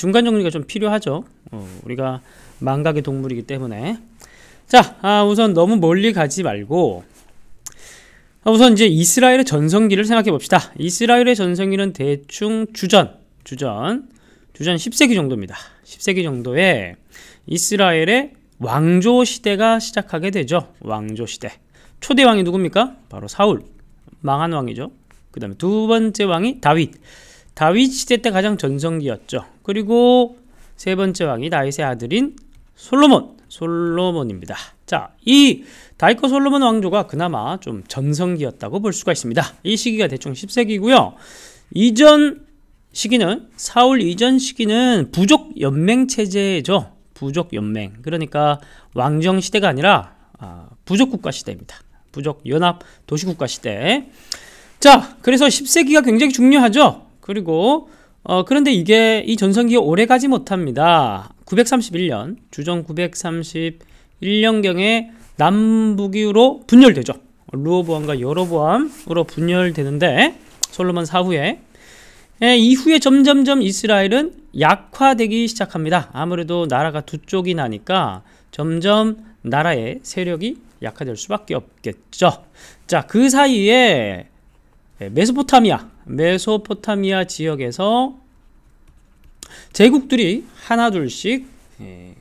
중간 정리가 좀 필요하죠. 어, 우리가 망각의 동물이기 때문에. 자, 아, 우선 너무 멀리 가지 말고 아, 우선 이제 이스라엘의 전성기를 생각해 봅시다. 이스라엘의 전성기는 대충 주전, 주전, 주전 10세기 정도입니다. 10세기 정도에 이스라엘의 왕조 시대가 시작하게 되죠. 왕조 시대. 초대 왕이 누굽니까? 바로 사울. 망한 왕이죠. 그 다음에 두 번째 왕이 다윗. 다윗 시대 때 가장 전성기였죠. 그리고 세 번째 왕이 다윗의 아들인 솔로몬, 솔로몬입니다. 자, 이 다윗과 솔로몬 왕조가 그나마 좀 전성기였다고 볼 수가 있습니다. 이 시기가 대충 10세기고요. 이전 시기는 사울 이전 시기는 부족 연맹 체제죠. 부족 연맹. 그러니까 왕정 시대가 아니라 아, 부족 국가 시대입니다. 부족 연합 도시 국가 시대. 자, 그래서 10세기가 굉장히 중요하죠. 그리고 어, 그런데 이게 이 전성기 오래 가지 못합니다. 931년 주전 931년경에 남북이로 분열되죠. 루어보암과 여로보암으로 분열되는데 솔로몬 사후에 예, 이후에 점점점 이스라엘은 약화되기 시작합니다. 아무래도 나라가 두 쪽이 나니까 점점 나라의 세력이 약화될 수밖에 없겠죠. 자, 그 사이에 네, 메소포타미아, 메소포타미아 지역에서 제국들이 하나둘씩 예,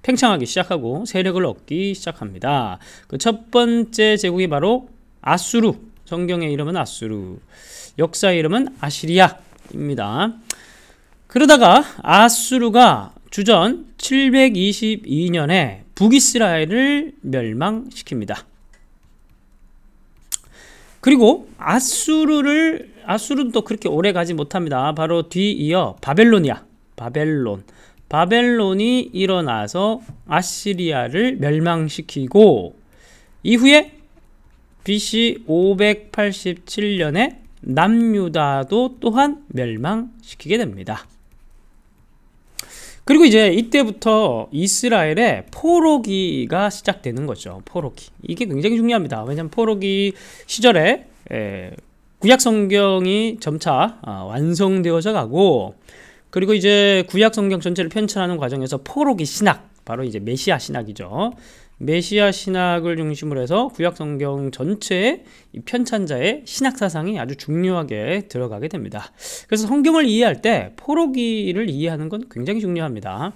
팽창하기 시작하고 세력을 얻기 시작합니다. 그 첫 번째 제국이 바로 아수르, 성경의 이름은 아수르, 역사의 이름은 아시리아입니다. 그러다가 아수르가 주전 722년에 북이스라엘을 멸망시킵니다. 그리고 아수르를 아수르는 또 그렇게 오래 가지 못합니다. 바로 뒤이어 바벨론이야. 바벨론. 바벨론이 일어나서 아시리아를 멸망시키고 이후에 BC 587년에 남유다도 또한 멸망시키게 됩니다. 그리고 이제 이때부터 이스라엘의 포로기가 시작되는 거죠. 포로기. 이게 굉장히 중요합니다. 왜냐하면 포로기 시절에 에, 예, 구약 성경이 점차 어, 완성되어져 가고 그리고 이제 구약 성경 전체를 편찬하는 과정에서 포로기 신학, 바로 이제 메시아 신학이죠. 메시아 신학을 중심으로 해서 구약 성경 전체의 편찬자의 신학 사상이 아주 중요하게 들어가게 됩니다. 그래서 성경을 이해할 때 포로기를 이해하는 건 굉장히 중요합니다.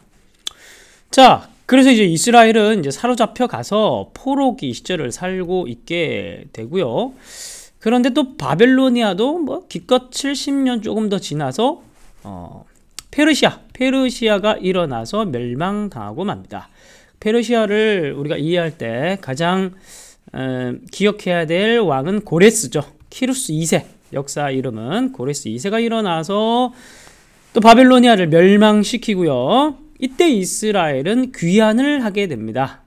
자, 그래서 이제 이스라엘은 이제 사로잡혀 가서 포로기 시절을 살고 있게 되고요. 그런데 또 바벨로니아도 뭐 기껏 70년 조금 더 지나서 어, 페르시아, 페르시아가 일어나서 멸망당하고 맙니다. 페르시아를 우리가 이해할 때 가장 음, 기억해야 될 왕은 고레스죠. 키루스 2세. 역사 이름은 고레스 2세가 일어나서 또바빌로니아를 멸망시키고요. 이때 이스라엘은 귀환을 하게 됩니다.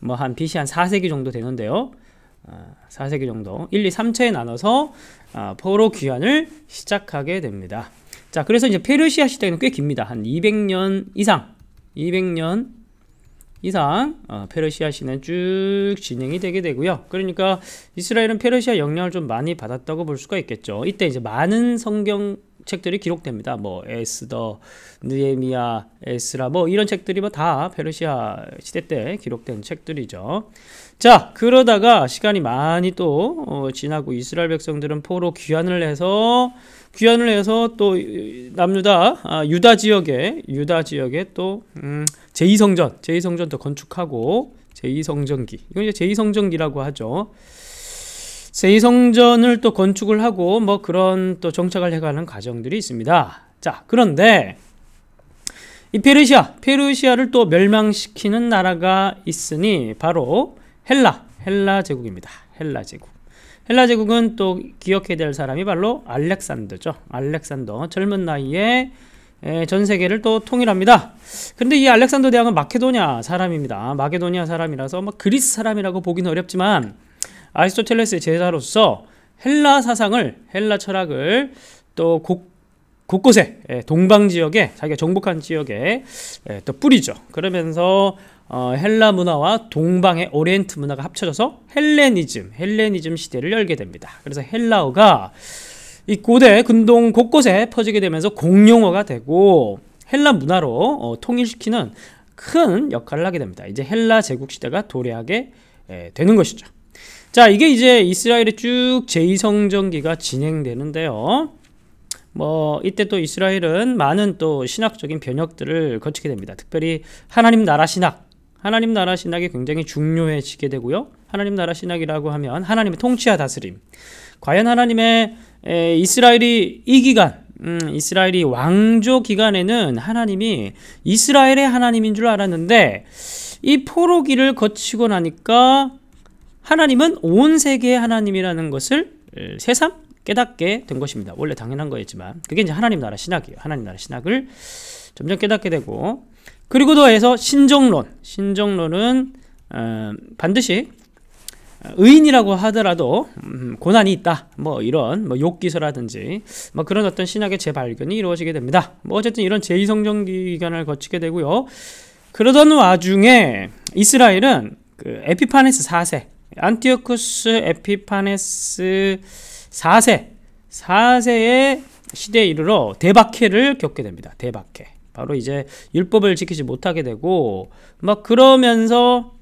뭐 한 BC 한 4세기 정도 되는데요. 4세기 아, 정도 1, 2, 3차에 나눠서 아, 포로 귀환을 시작하게 됩니다. 자, 그래서 이제 페르시아 시대는 꽤 깁니다. 한 200년 이상, 200년 이상 어, 페르시아 시는 쭉 진행이 되게 되고요. 그러니까 이스라엘은 페르시아 영향을 좀 많이 받았다고 볼 수가 있겠죠. 이때 이제 많은 성경 책들이 기록됩니다. 뭐 에스더, 느헤미야, 에스라 뭐 이런 책들이 뭐 다 페르시아 시대 때 기록된 책들이죠. 자, 그러다가 시간이 많이 또 어, 지나고 이스라엘 백성들은 포로 귀환을 해서 귀환을 해서 또 남유다 아, 유다 지역에 유다 지역에 또 음, 제2성전, 제2성전도 건축하고 제2성전기, 이건 이제 제2성전기라고 하죠. 제2성전을 또 건축을 하고 뭐 그런 또 정착을 해가는 과정들이 있습니다. 자, 그런데 이 페르시아, 페르시아를 또 멸망시키는 나라가 있으니 바로 헬라, 헬라 제국입니다. 헬라 제국. 헬라 제국은 또 기억해야 될 사람이 바로 알렉산더죠. 알렉산더. 젊은 나이에 예, 전 세계를 또 통일합니다. 그런데 이 알렉산더 대왕은 마케도냐 사람입니다. 마케도냐 사람이라서 뭐 그리스 사람이라고 보기는 어렵지만 아리스토텔레스의 제자로서 헬라 사상을 헬라 철학을 또 곳, 곳곳에 예, 동방 지역에 자기가 정복한 지역에 예, 또 뿌리죠. 그러면서 어, 헬라 문화와 동방의 오리엔트 문화가 합쳐져서 헬레니즘, 헬레니즘 시대를 열게 됩니다. 그래서 헬라어가 이 고대 근동 곳곳에 퍼지게 되면서 공용어가 되고 헬라 문화로 어, 통일시키는 큰 역할을 하게 됩니다. 이제 헬라 제국 시대가 도래하게 에, 예, 되는 것이죠. 자, 이게 이제 이스라엘의 쭉 제2성전기가 진행되는데요. 뭐 이때 또 이스라엘은 많은 또 신학적인 변혁들을 거치게 됩니다. 특별히 하나님 나라 신학, 하나님 나라 신학이 굉장히 중요해지게 되고요. 하나님 나라 신학이라고 하면 하나님의 통치와 다스림. 과연 하나님의 에, 이스라엘이 이 기간 음, 이스라엘이 왕조 기간에는 하나님이 이스라엘의 하나님인 줄 알았는데 이 포로기를 거치고 나니까 하나님은 온 세계의 하나님이라는 것을 새삼 깨닫게 된 것입니다. 원래 당연한 거였지만 그게 이제 하나님 나라 신학이에요. 하나님 나라 신학을 점점 깨닫게 되고 그리고 더해서 신정론 신정론은 어, 반드시 의인이라고 하더라도 음, 고난이 있다. 뭐 이런 뭐 욕기서라든지 뭐 그런 어떤 신학의 재발견이 이루어지게 됩니다. 뭐 어쨌든 이런 제2성전기간을 거치게 되고요. 그러던 와중에 이스라엘은 그 에피파네스 4세, 안티오쿠스 에피파네스 4세, 4세의 시대에 이르러 대박해를 겪게 됩니다. 대박해. 바로 이제 율법을 지키지 못하게 되고 막 그러면서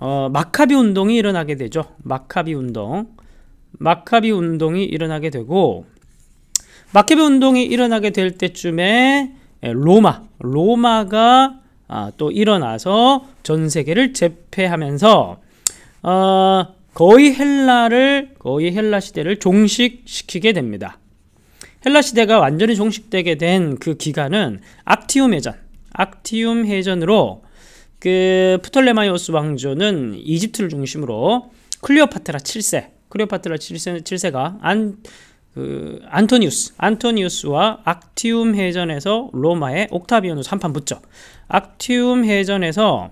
어, 마카비 운동이 일어나게 되죠. 마카비 운동. 마카비 운동이 일어나게 되고 마카비 운동이 일어나게 될 때쯤에 예, 로마, 로마가 아, 또 일어나서 전 세계를 제패하면서 어, 거의 헬라를 거의 헬라 시대를 종식시키게 됩니다. 헬라 시대가 완전히 종식되게 된 그 기간은 악티움 해전, 악티움 해전으로 그 프톨레마이오스 왕조는 이집트를 중심으로 클레오파트라 7세, 클레오파트라 7세, 7세가 안, 그, 안토니우스, 안토니우스와 악티움 해전에서 로마의 옥타비아누스 한판 붙죠. 악티움 해전에서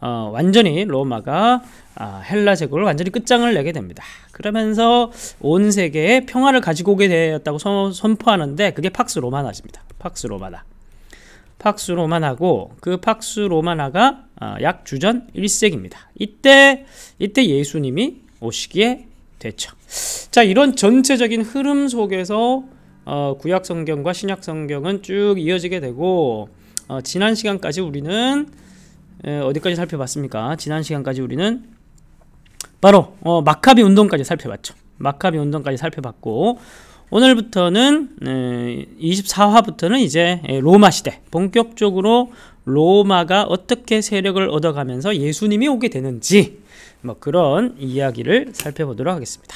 어, 완전히 로마가 아, 헬라 제국을 완전히 끝장을 내게 됩니다. 그러면서 온 세계에 평화를 가지고 오게 되었다고 선, 포하는데 그게 팍스 로마나입니다. 팍스 로마나. 팍스 로마나고 그 팍스 로마나가 아, 약 주전 1세기입니다. 이때 이때 예수님이 오시기에 됐죠. 자 이런 전체적인 흐름 속에서 어, 구약 성경과 신약 성경은 쭉 이어지게 되고 어, 지난 시간까지 우리는 에, 어디까지 살펴봤습니까? 지난 시간까지 우리는 바로 어, 마카비 운동까지 살펴봤죠. 마카비 운동까지 살펴봤고 오늘부터는 24화부터는 이제 예, 로마 시대 본격적으로 로마가 어떻게 세력을 얻어가면서 예수님이 오게 되는지 뭐 그런 이야기를 살펴보도록 하겠습니다.